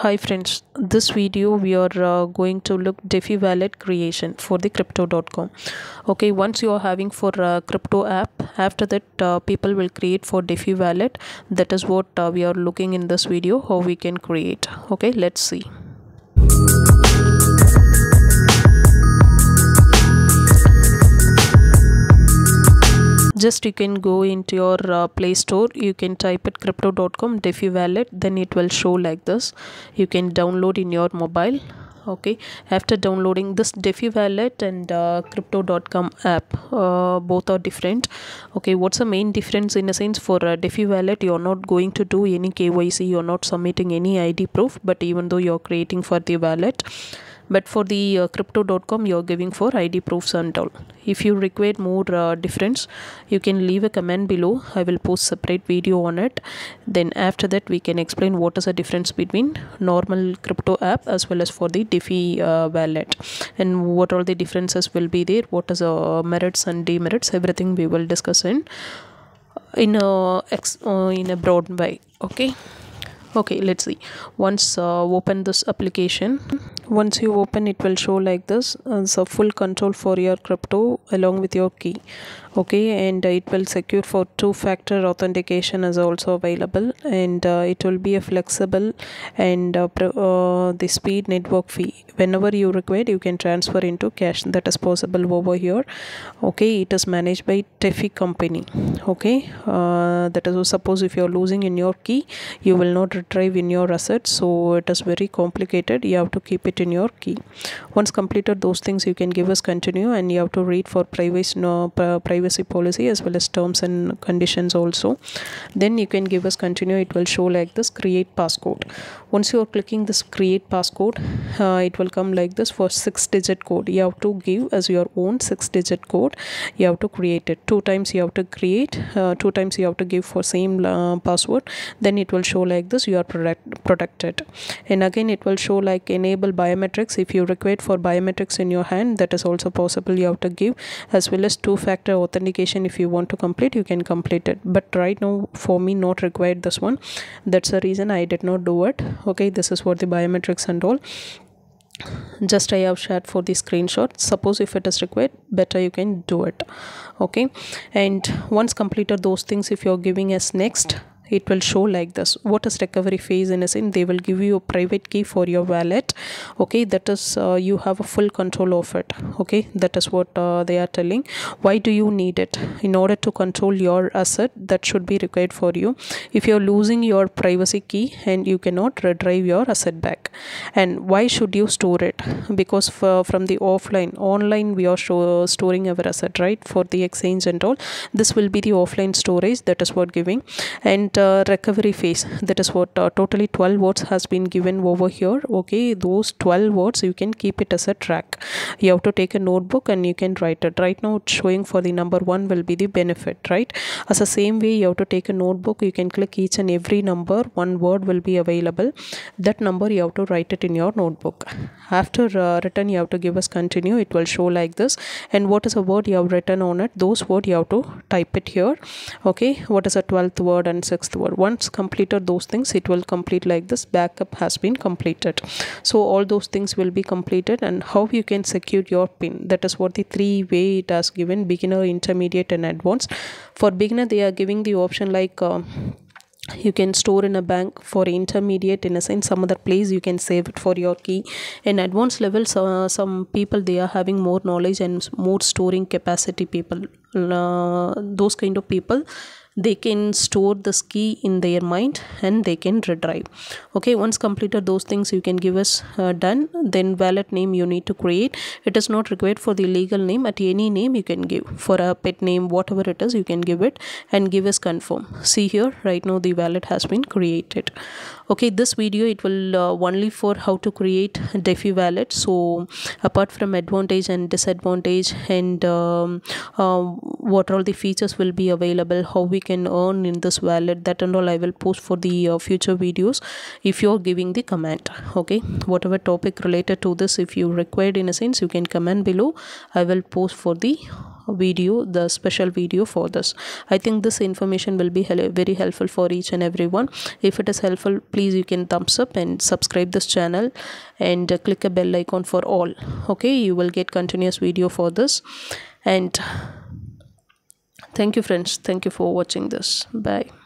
Hi friends, this video we are uh, going to look DeFi wallet creation for the crypto.com. Okay, once you are having for uh, crypto app, after that uh, people will create for DeFi wallet. That is what uh, we are looking in this video, how we can create. Okay, let's see. just you can go into your uh, play store you can type it crypto.com defi wallet then it will show like this you can download in your mobile okay after downloading this defi wallet and uh, crypto.com app uh, both are different okay what's the main difference in a sense for uh, defi wallet you're not going to do any kyc you're not submitting any id proof but even though you're creating for the wallet but for the uh, crypto.com you're giving for id proofs and all if you require more uh, difference you can leave a comment below i will post separate video on it then after that we can explain what is the difference between normal crypto app as well as for the defi uh, wallet and what all the differences will be there what is the uh, merits and demerits everything we will discuss in uh, in a uh, ex, uh, in a broad way okay okay let's see once uh, open this application once you open it will show like this It's uh, so full control for your crypto along with your key okay and it will secure for two factor authentication is also available and uh, it will be a flexible and uh, uh, the speed network fee whenever you require you can transfer into cash that is possible over here okay it is managed by tefi company okay uh, that is suppose if you are losing in your key you will not retrieve in your assets so it is very complicated you have to keep it it in your key once completed those things you can give us continue and you have to read for privacy no, privacy policy as well as terms and conditions also then you can give us continue it will show like this create passcode once you are clicking this create passcode uh, it will come like this for six digit code you have to give as your own six digit code you have to create it two times you have to create uh, two times you have to give for same uh, password then it will show like this you are protected and again it will show like enable by biometrics if you require for biometrics in your hand that is also possible you have to give as well as two factor authentication if you want to complete you can complete it but right now for me not required this one that's the reason i did not do it okay this is what the biometrics and all just i have shared for the screenshot suppose if it is required better you can do it okay and once completed those things if you're giving as next it will show like this what is recovery phase in a sin? they will give you a private key for your wallet okay that is uh, you have a full control of it okay that is what uh, they are telling why do you need it in order to control your asset that should be required for you if you're losing your privacy key and you cannot retrieve your asset back and why should you store it because for, from the offline online we are show, storing our asset right for the exchange and all this will be the offline storage that is what giving and recovery phase that is what uh, totally 12 words has been given over here okay those 12 words you can keep it as a track you have to take a notebook and you can write it right now it's showing for the number one will be the benefit right as the same way you have to take a notebook you can click each and every number one word will be available that number you have to write it in your notebook after uh, written you have to give us continue it will show like this and what is a word you have written on it those word you have to type it here okay what is a 12th word and 6 word once completed those things it will complete like this backup has been completed so all those things will be completed and how you can secure your pin that is what the three way it has given beginner intermediate and advanced for beginner they are giving the option like uh, you can store in a bank for intermediate in a sense some other place you can save it for your key in advanced level, uh, some people they are having more knowledge and more storing capacity people uh, those kind of people they can store this key in their mind and they can redrive okay once completed those things you can give us uh, done then wallet name you need to create it is not required for the legal name at any name you can give for a pet name whatever it is you can give it and give us confirm see here right now the wallet has been created okay this video it will uh, only for how to create defi wallet so apart from advantage and disadvantage and um, uh, what all the features will be available how we can earn in this wallet that and all i will post for the uh, future videos if you're giving the comment okay whatever topic related to this if you required in a sense you can comment below i will post for the video the special video for this i think this information will be very helpful for each and everyone if it is helpful please you can thumbs up and subscribe this channel and uh, click a bell icon for all okay you will get continuous video for this and Thank you, friends. Thank you for watching this. Bye.